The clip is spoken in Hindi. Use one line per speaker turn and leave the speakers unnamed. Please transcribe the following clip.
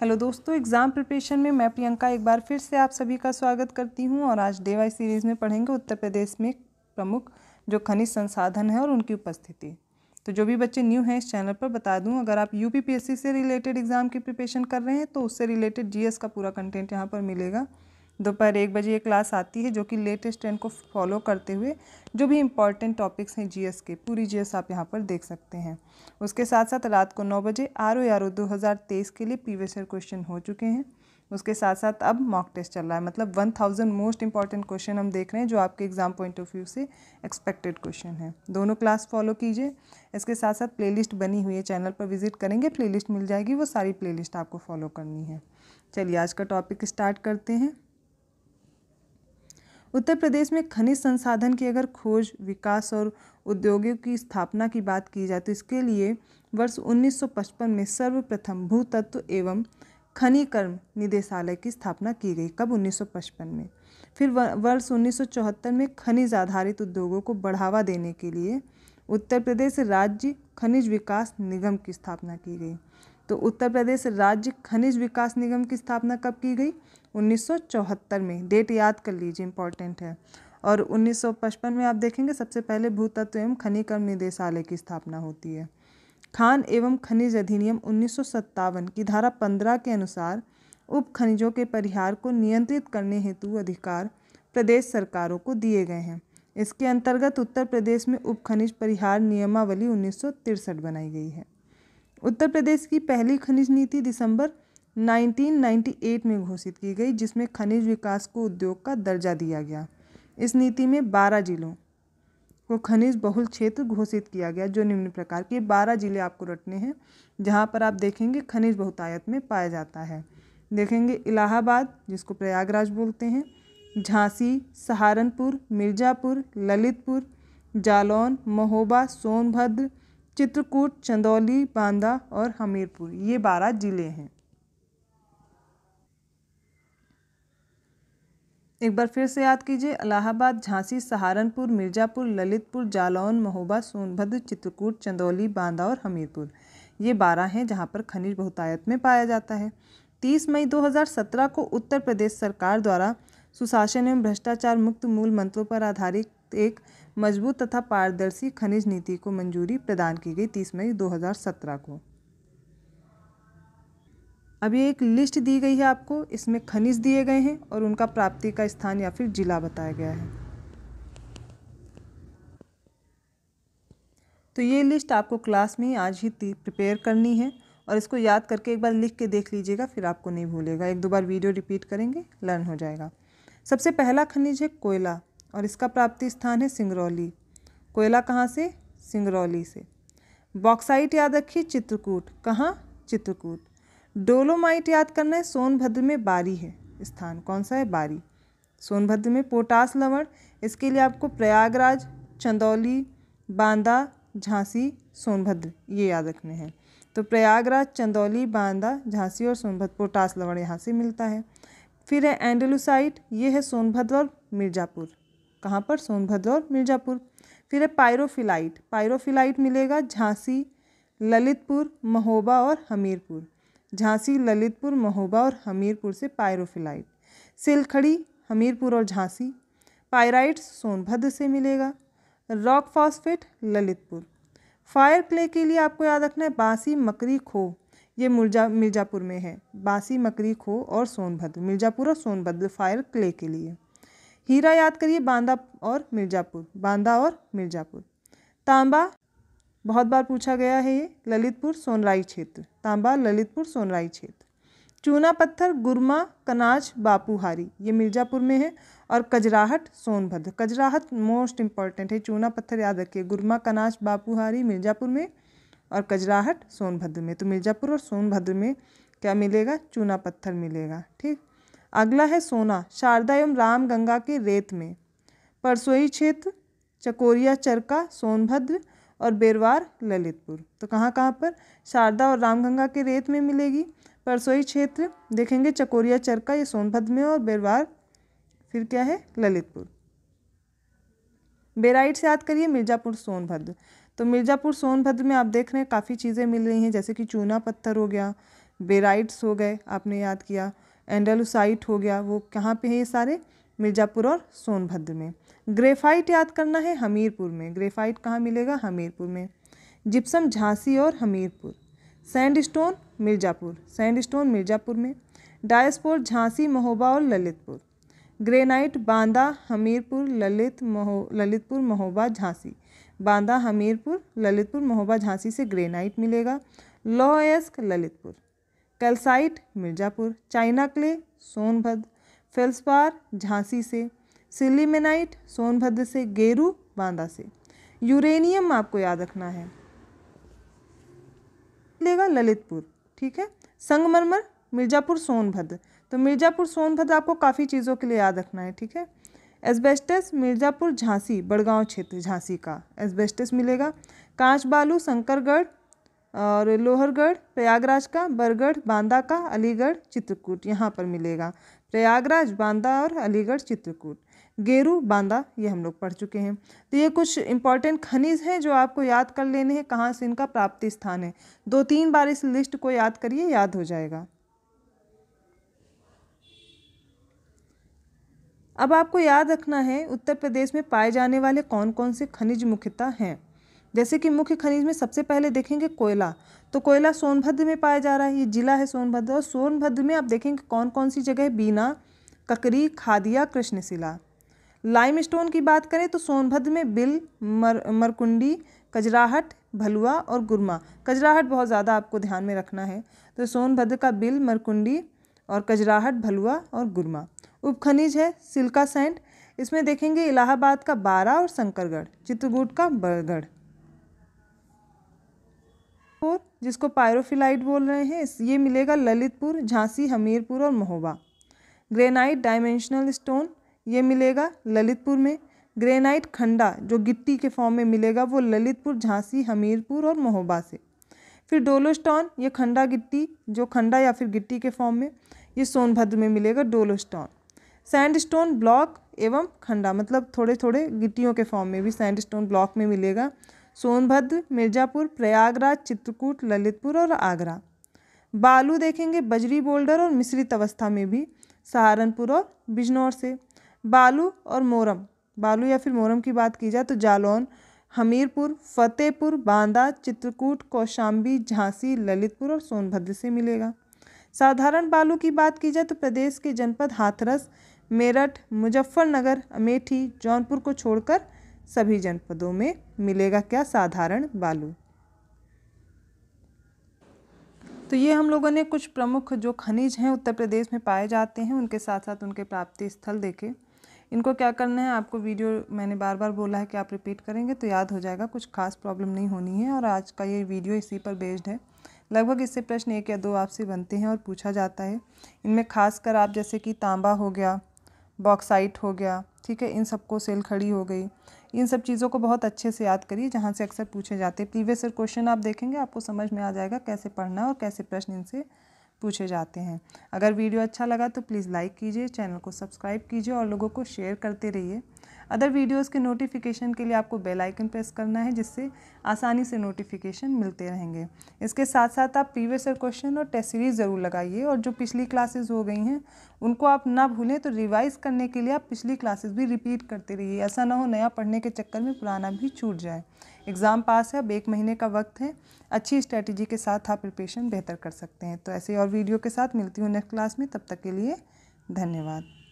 हेलो दोस्तों एग्ज़ाम प्रिपरेशन में मैं प्रियंका एक बार फिर से आप सभी का स्वागत करती हूं और आज डे वाई सीरीज़ में पढ़ेंगे उत्तर प्रदेश में प्रमुख जो खनिज संसाधन है और उनकी उपस्थिति तो जो भी बच्चे न्यू हैं इस चैनल पर बता दूं अगर आप यू से रिलेटेड एग्ज़ाम की प्रिपरेशन कर रहे हैं तो उससे रिलेटेड जी का पूरा कंटेंट यहाँ पर मिलेगा दोपहर एक बजे ये क्लास आती है जो कि लेटेस्ट ट्रेंड को फॉलो करते हुए जो भी इम्पॉर्टेंट टॉपिक्स हैं जीएस के पूरी जीएस आप यहाँ पर देख सकते हैं उसके साथ साथ रात को नौ बजे आर ओ आर ओ दो हज़ार तेईस के लिए प्रीवियस ईयर क्वेश्चन हो चुके हैं उसके साथ साथ अब मॉक टेस्ट चल रहा है मतलब one thousand most important question हम देख रहे हैं जो आपके एग्जाम पॉइंट ऑफ व्यू से एक्सपेक्टेड क्वेश्चन है दोनों क्लास फॉलो कीजिए इसके साथ साथ प्लेलिस्ट बनी हुई है चैनल पर विजिट करेंगे प्लेलिस्ट मिल जाएगी वो सारी प्लेलिस्ट आपको फॉलो करनी है चलिए आज का टॉपिक स्टार्ट करते हैं उत्तर प्रदेश में खनिज संसाधन की अगर खोज विकास और उद्योगों की स्थापना की बात की जाए तो इसके लिए वर्ष 1955 में सर्वप्रथम भू तत्व एवं खनिकर्म निदेशालय की स्थापना की गई कब 1955 में फिर वर्ष 1974 में खनिज आधारित उद्योगों को बढ़ावा देने के लिए उत्तर प्रदेश राज्य खनिज विकास निगम की स्थापना की गई तो उत्तर प्रदेश राज्य खनिज विकास निगम की स्थापना कब की गई 1974 में डेट याद कर लीजिए इम्पॉर्टेंट है और 1955 में आप देखेंगे सबसे पहले भूतत्व एवं खनिकर्म निदेशालय की स्थापना होती है खान एवं खनिज अधिनियम उन्नीस की धारा पंद्रह के अनुसार उप खनिजों के परिहार को नियंत्रित करने हेतु अधिकार प्रदेश सरकारों को दिए गए हैं इसके अंतर्गत उत्तर प्रदेश में उप खनिज परिहार नियमावली उन्नीस बनाई गई है उत्तर प्रदेश की पहली खनिज नीति दिसंबर 1998 में घोषित की गई जिसमें खनिज विकास को उद्योग का दर्जा दिया गया इस नीति में 12 जिलों को खनिज बहुल क्षेत्र घोषित किया गया जो निम्न प्रकार के बारह जिले आपको रटने हैं जहाँ पर आप देखेंगे खनिज बहुतायत में पाया जाता है देखेंगे इलाहाबाद जिसको प्रयागराज बोलते हैं झांसी सहारनपुर मिर्ज़ापुर ललितपुर जालौन महोबा सोनभद्र चित्रकूट चंदौली बांदा और हमीरपुर ये बारह जिले हैं एक बार फिर से याद कीजिए इलाहाबाद झांसी सहारनपुर मिर्ज़ापुर ललितपुर जालौन महोबा सोनभद्र चित्रकूट चंदौली बांदा और हमीरपुर ये बारह हैं जहाँ पर खनिज बहुतायत में पाया जाता है तीस मई 2017 को उत्तर प्रदेश सरकार द्वारा सुशासन एवं भ्रष्टाचार मुक्त मूल मंत्रों पर आधारित एक मजबूत तथा पारदर्शी खनिज नीति को मंजूरी प्रदान की गई तीस मई 2017 को अब ये एक लिस्ट दी गई है आपको इसमें खनिज दिए गए हैं और उनका प्राप्ति का स्थान या फिर जिला बताया गया है तो ये लिस्ट आपको क्लास में आज ही प्रिपेयर करनी है और इसको याद करके एक बार लिख के देख लीजिएगा फिर आपको नहीं भूलेगा एक दो बार वीडियो रिपीट करेंगे लर्न हो जाएगा सबसे पहला खनिज है कोयला और इसका प्राप्ति स्थान है सिंगरौली कोयला कहाँ से सिंगरौली से बॉक्साइट याद रखिए चित्रकूट कहाँ चित्रकूट डोलोमाइट याद करना है सोनभद्र में बारी है स्थान कौन सा है बारी सोनभद्र में पोटास लवण इसके लिए आपको प्रयागराज चंदौली बांदा झांसी सोनभद्र ये याद रखने हैं तो प्रयागराज चंदौली बांदा झांसी और सोनभद्र पोटास लवण यहाँ से मिलता है फिर है एंडलोसाइट ये है सोनभद्र और मिर्ज़ापुर कहाँ पर सोनभद्र और मिर्ज़ापुर फिर है पायरोफिलाइट पायरोफिलाइट मिलेगा झांसी ललितपुर महोबा और हमीरपुर झांसी ललितपुर महोबा और हमीरपुर से पायरोफिलाइट सिलखड़ी हमीरपुर और झांसी पायराइट सोनभद्र से मिलेगा rock phosphate Lalitpur fire clay के लिए आपको याद रखना है बासी मकरी खो ये मिर्जा मिर्जापुर में है बासी मकरी खो और सोनभद्र मिर्जापुर और सोनभद्र फायर क्ले के लिए हीरा याद करिए बांदा और मिर्जापुर बांदा और मिर्जापुर तांबा बहुत बार पूछा गया है ये ललितपुर सोनराई क्षेत्र तांबा ललितपुर सोनराई क्षेत्र चूना पत्थर गुरमा कनाज बापूहारी ये मिर्ज़ापुर में है और कजराहट सोनभद्र कजराहट मोस्ट इम्पॉर्टेंट है चूना पत्थर याद रखिए गुरमा कनाज बापूहारी मिर्ज़ापुर में और कजराहट सोनभद्र में तो मिर्ज़ापुर और सोनभद्र में क्या मिलेगा चूना पत्थर मिलेगा ठीक अगला है सोना शारदा एवं राम गंगा के रेत में परसोई क्षेत्र चकोरिया चरका सोनभद्र और बेरवार ललितपुर तो कहाँ कहाँ पर शारदा और रामगंगा के रेत में मिलेगी परसोई क्षेत्र देखेंगे चकोरिया चरका ये सोनभद्र में और बेरवार फिर क्या है ललितपुर बेराइट से याद करिए मिर्ज़ापुर सोनभद्र तो मिर्ज़ापुर सोनभद्र में आप देख रहे हैं काफ़ी चीज़ें मिल रही हैं जैसे कि चूना पत्थर हो गया बेराइट्स हो गए आपने याद किया एंडलुसाइट हो गया वो कहाँ पे हैं ये सारे मिर्ज़ापुर और सोनभद्र में ग्रेफाइट याद करना है हमीरपुर में ग्रेफाइट कहाँ मिलेगा हमीरपुर में जिप्सम झांसी और Hamirpur sand stone Mirzapur sand stone Mirzapur में डायस्पोर झांसी महोबा और ललितपुर ग्रेनाइट बांदा हमीरपुर ललित महो ललितपुर महोबा झांसी बांदा हमीरपुर ललितपुर महोबा झांसी से ग्रेनाइट मिलेगा लोहयस्क Lalitpur calcite Mirzapur China clay Sonbhadra felspar Jhansi से सिलीमेनाइट सोनभद्र से गेरू बांदा से यूरेनियम आपको याद रखना है लेगा ललितपुर ठीक है संगमरमर मिर्ज़ापुर सोनभद्र तो मिर्ज़ापुर सोनभद्र आपको काफ़ी चीज़ों के लिए याद रखना है ठीक है एस्बेस्टस मिर्ज़ापुर झांसी बड़गांव क्षेत्र झांसी का एस्बेस्टस मिलेगा कांच बालू शंकरगढ़ और लोहरगढ़ प्रयागराज का बरगढ़ बांदा का अलीगढ़ चित्रकूट यहाँ पर मिलेगा प्रयागराज बांदा और अलीगढ़ चित्रकूट गेरू बांदा ये हम लोग पढ़ चुके हैं तो ये कुछ इंपॉर्टेंट खनिज हैं जो आपको याद कर लेने हैं कहाँ से इनका प्राप्ति स्थान है दो तीन बार इस लिस्ट को याद करिए याद हो जाएगा अब आपको याद रखना है उत्तर प्रदेश में पाए जाने वाले कौन कौन से खनिज मुख्यता हैं जैसे कि मुख्य खनिज में सबसे पहले देखेंगे कोयला तो कोयला सोनभद्र में पाया जा रहा है ये जिला है सोनभद्र और सोनभद्र में आप देखेंगे कौन कौन सी जगह है बीना ककरी खादिया कृष्णशिला लाइम स्टोन की बात करें तो सोनभद्र में बिल मर मरकुंडी कजराहट भलुआ और गुरमा कजराहट बहुत ज़्यादा आपको ध्यान में रखना है तो सोनभद्र का बिल मरकुंडी और कजराहट भलुआ और गुरमा उपखनिज है सिल्का सैंड इसमें देखेंगे इलाहाबाद का बारा और शंकरगढ़ चित्रकूट का बरगढ़ फोर जिसको पायरोफिलाइट बोल रहे हैं ये मिलेगा ललितपुर झांसी हमीरपुर और महोबा ग्रेनाइट डायमेंशनल स्टोन ये मिलेगा ललितपुर में ग्रेनाइट खंडा जो गिट्टी के फॉर्म में मिलेगा वो ललितपुर झांसी हमीरपुर और महोबा से फिर डोलोस्टॉन ये खंडा गिट्टी जो खंडा या फिर गिट्टी के फॉर्म में ये सोनभद्र में मिलेगा डोलोस्टॉन सैंडस्टोन ब्लॉक एवं खंडा मतलब थोड़े थोड़े गिट्टियों के फॉर्म में भी सैंडस्टोन ब्लॉक में मिलेगा सोनभद्र मिर्ज़ापुर प्रयागराज चित्रकूट ललितपुर और आगरा बालू देखेंगे बजरी बोल्डर और मिश्रित अवस्था में भी सहारनपुर और बिजनौर से बालू और मोरम बालू या फिर मोरम की बात की जाए तो जालौन हमीरपुर फतेहपुर बांदा चित्रकूट कौशाम्बी झांसी ललितपुर और सोनभद्र से मिलेगा साधारण बालू की बात की जाए तो प्रदेश के जनपद हाथरस मेरठ मुजफ्फरनगर अमेठी जौनपुर को छोड़कर सभी जनपदों में मिलेगा क्या साधारण बालू तो ये हम लोगों ने कुछ प्रमुख जो खनिज हैं उत्तर प्रदेश में पाए जाते हैं उनके साथ साथ उनके प्राप्ति स्थल देखे इनको क्या करना है आपको वीडियो मैंने बार बार बोला है कि आप रिपीट करेंगे तो याद हो जाएगा कुछ खास प्रॉब्लम नहीं होनी है और आज का ये वीडियो इसी पर बेस्ड है लगभग इससे प्रश्न एक या दो आपसे बनते हैं और पूछा जाता है इनमें खासकर आप जैसे कि तांबा हो गया बॉक्साइट हो गया ठीक है इन सबको सेल खड़ी हो गई इन सब चीज़ों को बहुत अच्छे से याद करिए जहाँ से अक्सर पूछे जाते हैं प्रीवियस ईयर क्वेश्चन आप देखेंगे आपको समझ में आ जाएगा कैसे पढ़ना और कैसे प्रश्न इनसे पूछे जाते हैं अगर वीडियो अच्छा लगा तो प्लीज़ लाइक कीजिए चैनल को सब्सक्राइब कीजिए और लोगों को शेयर करते रहिए अदर वीडियोज़ के नोटिफिकेशन के लिए आपको बेल आइकन प्रेस करना है जिससे आसानी से नोटिफिकेशन मिलते रहेंगे इसके साथ साथ आप प्रीवियस ईयर क्वेश्चन और टेस्ट सीरीज़ ज़रूर लगाइए और जो पिछली क्लासेज हो गई हैं उनको आप ना भूलें तो रिवाइज़ करने के लिए आप पिछली क्लासेज भी रिपीट करते रहिए ऐसा ना हो नया पढ़ने के चक्कर में पुराना भी छूट जाए एग्ज़ाम पास है अब एक महीने का वक्त है अच्छी स्ट्रैटेजी के साथ आप प्रिपरेशन बेहतर कर सकते हैं तो ऐसे और वीडियो के साथ मिलती हूँ नेक्स्ट क्लास में तब तक के लिए धन्यवाद